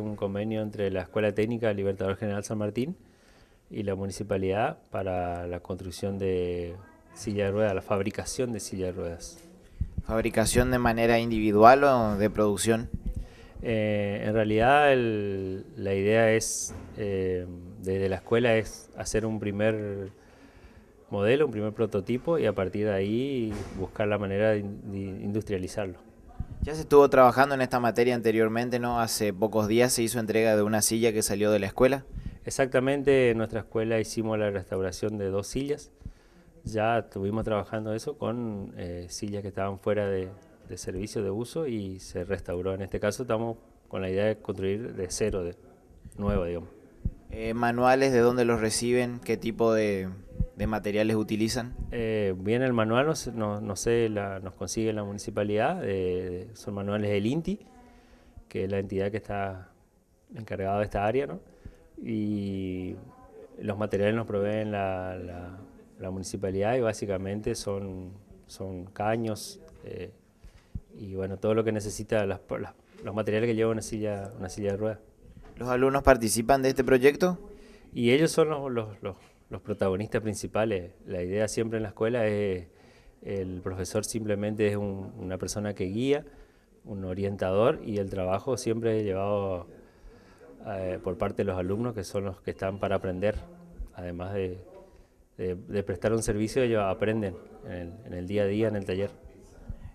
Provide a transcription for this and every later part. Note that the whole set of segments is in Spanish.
un convenio entre la Escuela Técnica Libertador General San Martín y la municipalidad para la construcción de silla de ruedas, la fabricación de silla de ruedas. ¿Fabricación de manera individual o de producción? Eh, en realidad la idea es, eh, desde la escuela, es hacer un primer modelo, un primer prototipo y a partir de ahí buscar la manera de industrializarlo. Ya se estuvo trabajando en esta materia anteriormente, ¿no? Hace pocos días se hizo entrega de una silla que salió de la escuela. Exactamente, en nuestra escuela hicimos la restauración de dos sillas. Ya estuvimos trabajando eso con eh, sillas que estaban fuera de, servicio, de uso, y se restauró. En este caso estamos con la idea de construir de cero, de nuevo, digamos. Eh, ¿Manuales de dónde los reciben? ¿Qué tipo de, de materiales utilizan? Eh, bien, el manual nos, no, no sé, la, nos consigue la municipalidad, eh, son manuales del INTI, que es la entidad que está encargada de esta área, ¿no? Y los materiales nos proveen la, la, municipalidad y básicamente son, son caños eh, y bueno, todo lo que necesita, las, los materiales que lleva una silla, una silla de ruedas. ¿Los alumnos participan de este proyecto? Y ellos son los, los, los los protagonistas principales. La idea siempre en la escuela es, el profesor simplemente es una persona que guía, un orientador y el trabajo siempre es llevado eh, por parte de los alumnos que son los que están para aprender, además de, prestar un servicio, ellos aprenden en el, día a día, en el taller.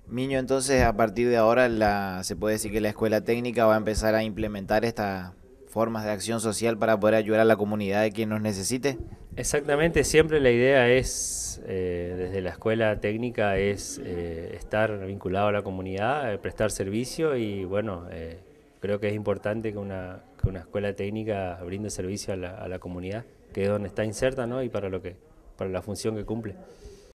Miño, entonces a partir de ahora se puede decir que la escuela técnica va a empezar a implementar estas formas de acción social para poder ayudar a la comunidad de quien nos necesite. Exactamente, siempre la idea es, eh, desde la escuela técnica, es eh, estar vinculado a la comunidad, eh, prestar servicio y bueno, creo que es importante que una, que una escuela técnica brinde servicio a la, a la, comunidad, que es donde está inserta ¿no? y para, lo que, para la función que cumple.